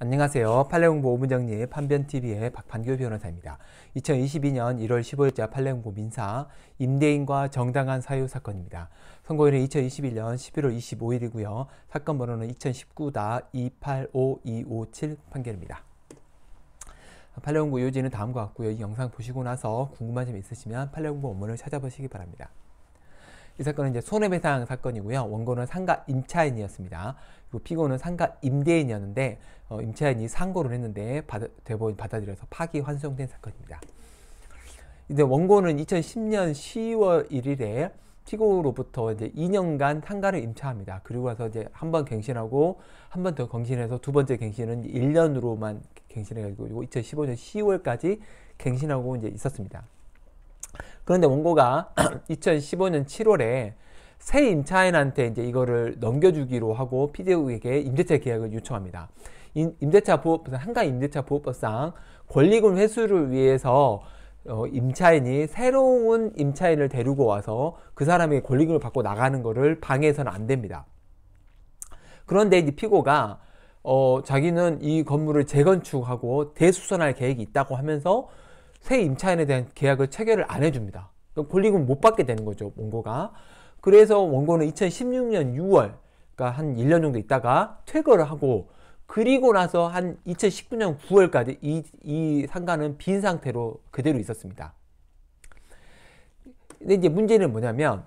안녕하세요. 팔레옹보 오문정립 판변TV의 박판교 변호사입니다. 2022년 1월 15일자 팔레옹보 민사 임대인과 정당한 사유 사건입니다. 선고일은 2021년 11월 25일이고요. 사건 번호는 2019-285257 판결입니다. 팔레옹보 요지는 다음과 같고요. 이 영상 보시고 나서 궁금한 점 있으시면 팔레옹보 원문을 찾아보시기 바랍니다. 이 사건은 이제 손해배상 사건이고요. 원고는 상가 임차인이었습니다. 그리고 피고는 상가 임대인이었는데 어, 임차인이 상고를 했는데 받아, 대법원이 받아들여서 파기 환송된 사건입니다. 이제 원고는 2010년 10월 1일에 피고로부터 이제 2년간 상가를 임차합니다. 그리고 나서 이제 한 번 갱신하고 한 번 더 갱신해서 두 번째 갱신은 1년으로만 갱신해가지고 2015년 10월까지 갱신하고 이제 있었습니다. 그런데 원고가 2015년 7월에 새 임차인한테 이제 이거를 넘겨주기로 하고 피디에게 임대차 계약을 요청합니다. 임, 대차 보호법상 한강 임대차 보호법상 권리금 회수를 위해서 어, 임차인이 새로운 임차인을 데리고 와서 그 사람이 권리금을 받고 나가는 거를 방해해서는 안 됩니다. 그런데 이 피고가 어, 자기는 이 건물을 재건축하고 대수선할 계획이 있다고 하면서 새 임차인에 대한 계약을 체결을 안 해줍니다. 그럼 권리금 못 받게 되는 거죠, 원고가. 그래서 원고는 2016년 6월, 그러니까 한 1년 정도 있다가 퇴거를 하고, 그리고 나서 한 2019년 9월까지 이, 이 상가는 빈 상태로 그대로 있었습니다. 근데 이제 문제는 뭐냐면,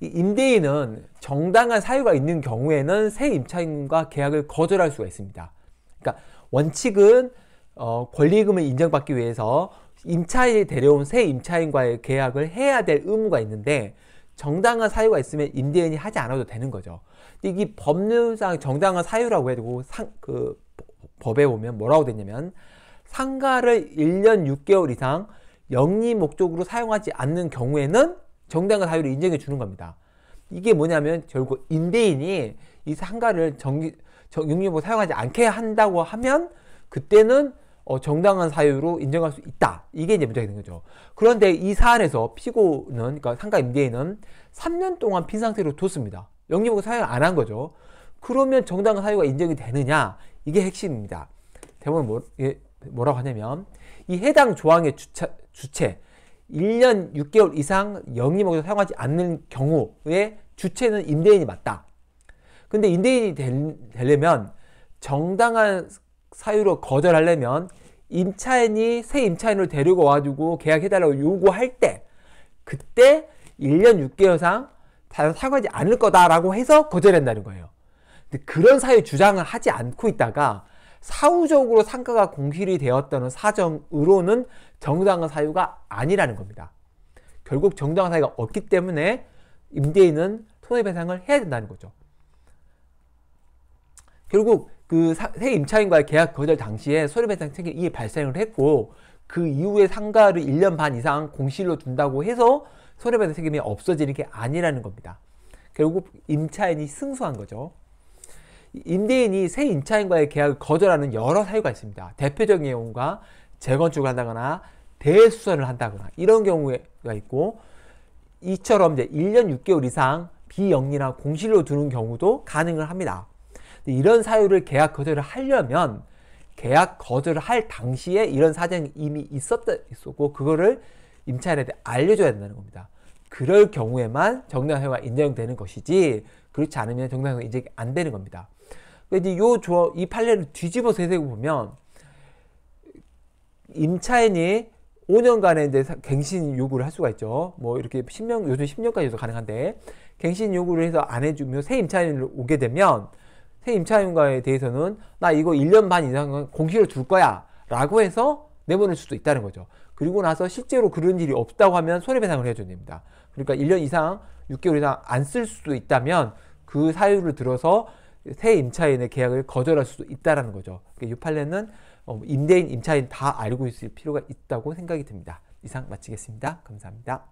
임대인은 정당한 사유가 있는 경우에는 새 임차인과 계약을 거절할 수가 있습니다. 그러니까 원칙은 어, 권리금을 인정받기 위해서 임차인이 데려온 새 임차인과의 계약을 해야 될 의무가 있는데 정당한 사유가 있으면 임대인이 하지 않아도 되는 거죠. 이게 법률상 정당한 사유라고 해도 그 법에 보면 뭐라고 되냐면 상가를 1년 6개월 이상 영리 목적으로 사용하지 않는 경우에는 정당한 사유를 인정해 주는 겁니다. 이게 뭐냐면 결국 임대인이 이 상가를 정기, 정리목 사용하지 않게 한다고 하면 그때는 어, 정당한 사유로 인정할 수 있다. 이게 이제 문제가 되는 거죠. 그런데 이 사안에서 피고는, 그러니까 상가 임대인은 3년 동안 빈 상태로 뒀습니다. 영리보고 사용을 안한 거죠. 그러면 정당한 사유가 인정이 되느냐? 이게 핵심입니다. 대법원 뭐, 예, 뭐라고 하냐면, 이 해당 조항의 주차, 주체, 1년 6개월 이상 영리목에서 사용하지 않는 경우에 주체는 임대인이 맞다. 근데 임대인이 되, 되려면 정당한 사유로 거절하려면 임차인이 새임차인을 데리고 와가지고 계약해달라고 요구할 때 그때 1년 6개월상 다른 사과하지 않을 거다라고 해서 거절한다는 거예요. 근데 그런 사유 주장을 하지 않고 있다가 사후적으로 상가가 공실이 되었다는 사정으로는 정당한 사유가 아니라는 겁니다. 결국 정당한 사유가 없기 때문에 임대인은 손해배상을 해야 된다는 거죠. 결국 그 새 임차인과의 계약 거절 당시에 손해배상 책임이 발생을 했고 그 이후에 상가를 1년 반 이상 공실로 둔다고 해서 손해배상 책임이 없어지는 게 아니라는 겁니다. 결국 임차인이 승소한 거죠. 임대인이 새 임차인과의 계약을 거절하는 여러 사유가 있습니다. 대표적인 경우가 재건축을 한다거나 대수선을 한다거나 이런 경우가 있고 이처럼 이제 1년 6개월 이상 비영리나 공실로 두는 경우도 가능을 합니다. 이런 사유를 계약 거절을 하려면 계약 거절을 할 당시에 이런 사정이 이미 있었다 있었고 그거를 임차인에게 알려줘야 된다는 겁니다. 그럴 경우에만 정당사유가 인정되는 것이지 그렇지 않으면 정당사유가 인정이 안 되는 겁니다. 이제 요 조, 이 판례를 뒤집어서 해석 보면 임차인이 5년간의 이제 갱신 요구를 할 수가 있죠. 뭐 이렇게 10년 요즘 10년까지도 가능한데 갱신 요구를 해서 안해주면새 임차인으로 오게 되면 새 임차인과에 대해서는 나 이거 1년 반 이상은 공시를 둘 거야 라고 해서 내보낼 수도 있다는 거죠. 그리고 나서 실제로 그런 일이 없다고 하면 손해배상을 해줘야 됩니다. 그러니까 1년 이상 6개월 이상 안 쓸 수도 있다면 그 사유를 들어서 새 임차인의 계약을 거절할 수도 있다는 거죠. 그러니까 이 판례는 어, 임대인, 임차인 다 알고 있을 필요가 있다고 생각이 듭니다. 이상 마치겠습니다. 감사합니다.